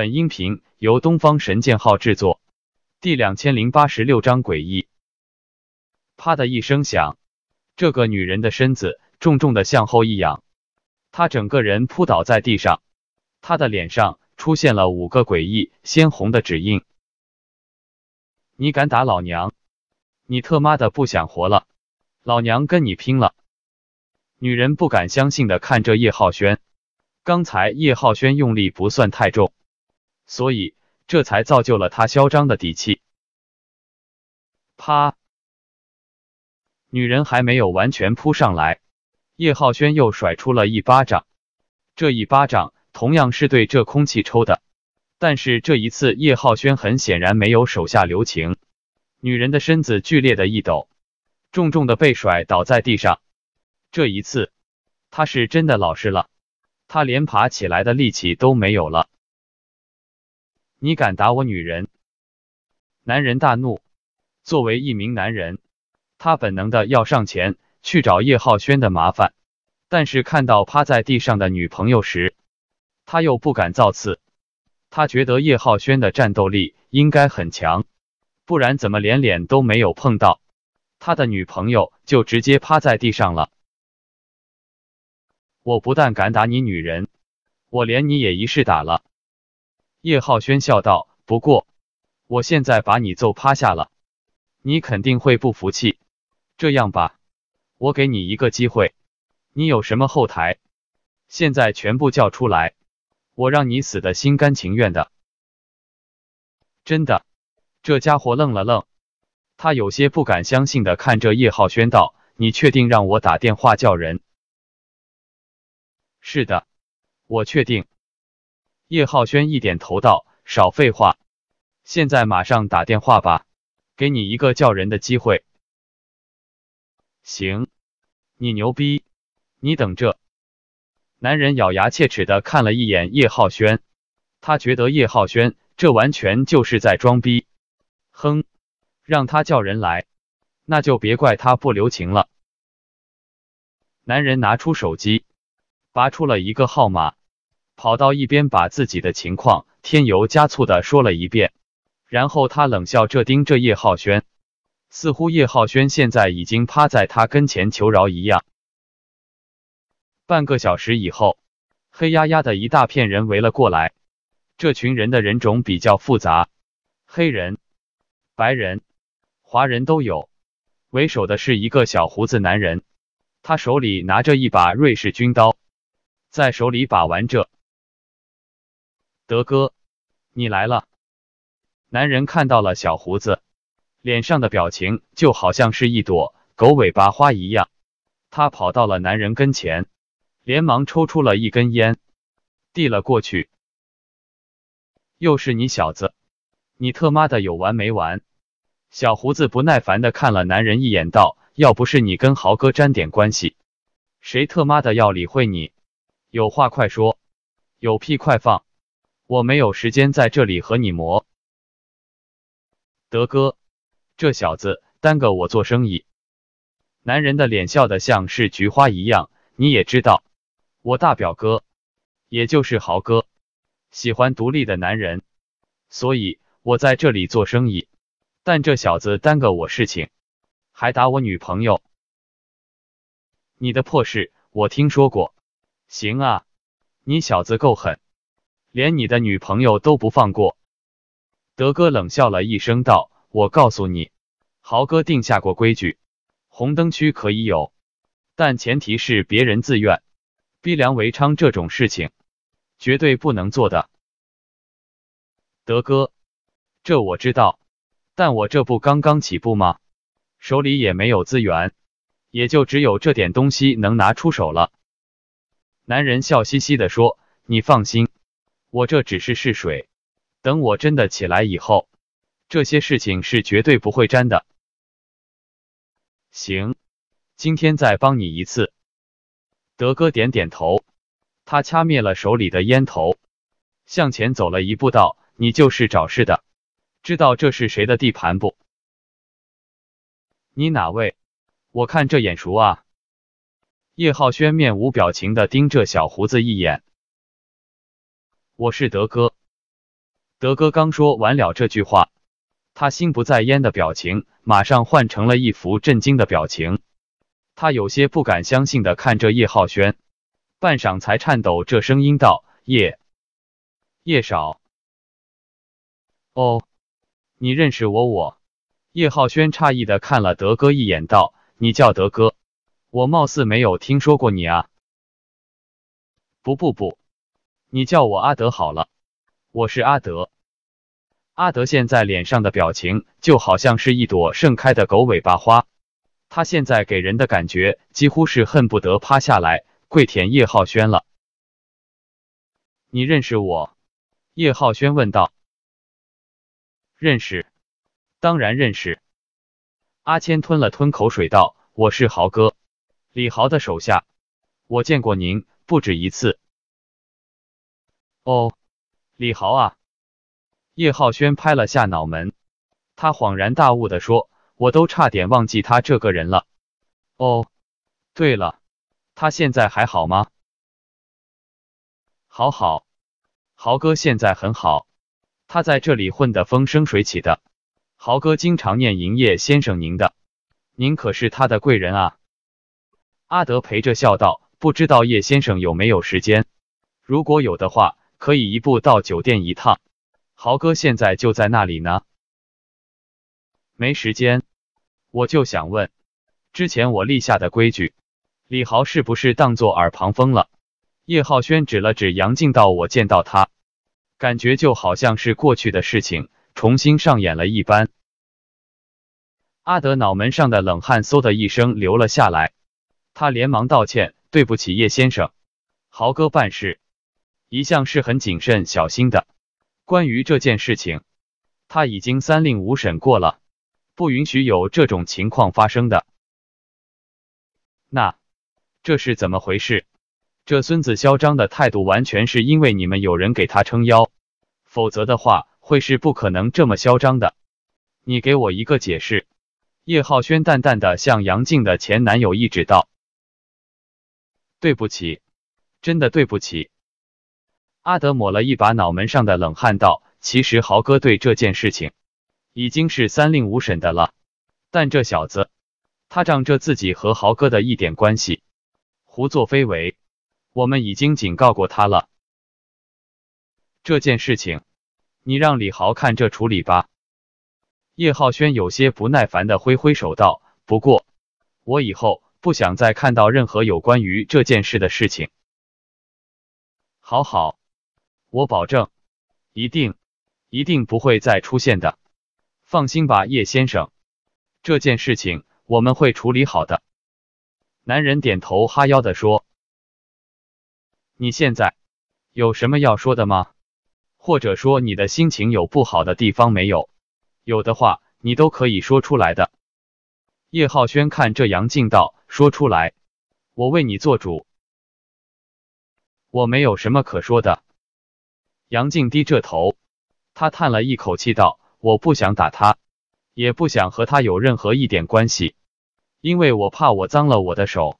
本音频由东方神剑号制作，第两千零八十六章诡异。啪的一声响，这个女人的身子重重的向后一仰，她整个人扑倒在地上，她的脸上出现了五个诡异鲜红的指印。你敢打老娘？你特妈的不想活了？老娘跟你拼了！女人不敢相信的看着叶浩轩，刚才叶浩轩用力不算太重。所以，这才造就了他嚣张的底气。啪！女人还没有完全扑上来，叶浩轩又甩出了一巴掌。这一巴掌同样是对这空气抽的，但是这一次，叶浩轩很显然没有手下留情。女人的身子剧烈的一抖，重重的被甩倒在地上。这一次，他是真的老实了，他连爬起来的力气都没有了。你敢打我女人？男人大怒。作为一名男人，他本能的要上前去找叶浩轩的麻烦，但是看到趴在地上的女朋友时，他又不敢造次。他觉得叶浩轩的战斗力应该很强，不然怎么连脸都没有碰到，他的女朋友就直接趴在地上了？我不但敢打你女人，我连你也一试打了。叶浩轩笑道：“不过，我现在把你揍趴下了，你肯定会不服气。这样吧，我给你一个机会，你有什么后台，现在全部叫出来，我让你死的心甘情愿的。”真的，这家伙愣了愣，他有些不敢相信的看着叶浩轩道：“你确定让我打电话叫人？”“是的，我确定。”叶浩轩一点头道：“少废话，现在马上打电话吧，给你一个叫人的机会。”行，你牛逼，你等着！男人咬牙切齿的看了一眼叶浩轩，他觉得叶浩轩这完全就是在装逼。哼，让他叫人来，那就别怪他不留情了。男人拿出手机，拔出了一个号码。跑到一边，把自己的情况添油加醋的说了一遍，然后他冷笑，着盯着叶浩轩，似乎叶浩轩现在已经趴在他跟前求饶一样。半个小时以后，黑压压的一大片人围了过来，这群人的人种比较复杂，黑人、白人、华人都有，为首的是一个小胡子男人，他手里拿着一把瑞士军刀，在手里把玩着。德哥，你来了！男人看到了小胡子，脸上的表情就好像是一朵狗尾巴花一样。他跑到了男人跟前，连忙抽出了一根烟，递了过去。又是你小子，你特妈的有完没完！小胡子不耐烦的看了男人一眼，道：“要不是你跟豪哥沾点关系，谁特妈的要理会你？有话快说，有屁快放！”我没有时间在这里和你磨，德哥，这小子耽搁我做生意。男人的脸笑得像是菊花一样，你也知道，我大表哥，也就是豪哥，喜欢独立的男人，所以我在这里做生意。但这小子耽搁我事情，还打我女朋友。你的破事我听说过，行啊，你小子够狠。连你的女朋友都不放过，德哥冷笑了一声道：“我告诉你，豪哥定下过规矩，红灯区可以有，但前提是别人自愿，逼良为娼这种事情绝对不能做的。”德哥，这我知道，但我这不刚刚起步吗？手里也没有资源，也就只有这点东西能拿出手了。男人笑嘻嘻的说：“你放心。”我这只是试水，等我真的起来以后，这些事情是绝对不会沾的。行，今天再帮你一次。德哥点点头，他掐灭了手里的烟头，向前走了一步，道：“你就是找事的，知道这是谁的地盘不？你哪位？我看这眼熟啊。”叶浩轩面无表情的盯着小胡子一眼。我是德哥，德哥刚说完了这句话，他心不在焉的表情马上换成了一副震惊的表情，他有些不敢相信的看着叶浩轩，半晌才颤抖着声音道：“叶叶少，哦，你认识我？我。”叶浩轩诧异的看了德哥一眼，道：“你叫德哥？我貌似没有听说过你啊。”“不不不。”你叫我阿德好了，我是阿德。阿德现在脸上的表情就好像是一朵盛开的狗尾巴花，他现在给人的感觉几乎是恨不得趴下来跪舔叶浩轩了。你认识我？叶浩轩问道。认识，当然认识。阿谦吞了吞口水道：“我是豪哥，李豪的手下，我见过您不止一次。”哦，李豪啊！叶浩轩拍了下脑门，他恍然大悟的说：“我都差点忘记他这个人了。”哦，对了，他现在还好吗？好好，豪哥现在很好，他在这里混得风生水起的。豪哥经常念营业先生您的，您可是他的贵人啊！阿德陪着笑道：“不知道叶先生有没有时间？如果有的话。”可以一步到酒店一趟，豪哥现在就在那里呢。没时间，我就想问，之前我立下的规矩，李豪是不是当作耳旁风了？叶浩轩指了指杨静，道：“我见到他，感觉就好像是过去的事情重新上演了一般。”阿德脑门上的冷汗嗖的一声流了下来，他连忙道歉：“对不起，叶先生，豪哥办事。”一向是很谨慎小心的，关于这件事情，他已经三令五申过了，不允许有这种情况发生的。那这是怎么回事？这孙子嚣张的态度，完全是因为你们有人给他撑腰，否则的话，会是不可能这么嚣张的。你给我一个解释。叶浩轩淡淡的向杨静的前男友一指道：“对不起，真的对不起。”阿德抹了一把脑门上的冷汗，道：“其实豪哥对这件事情已经是三令五申的了，但这小子他仗着自己和豪哥的一点关系，胡作非为。我们已经警告过他了。这件事情你让李豪看着处理吧。”叶浩轩有些不耐烦的挥挥手，道：“不过我以后不想再看到任何有关于这件事的事情。”好好。我保证，一定，一定不会再出现的。放心吧，叶先生，这件事情我们会处理好的。男人点头哈腰的说：“你现在有什么要说的吗？或者说你的心情有不好的地方没有？有的话，你都可以说出来的。”叶浩轩看这杨静道：“说出来，我为你做主。”我没有什么可说的。杨静低着头，他叹了一口气，道：“我不想打他，也不想和他有任何一点关系，因为我怕我脏了我的手。”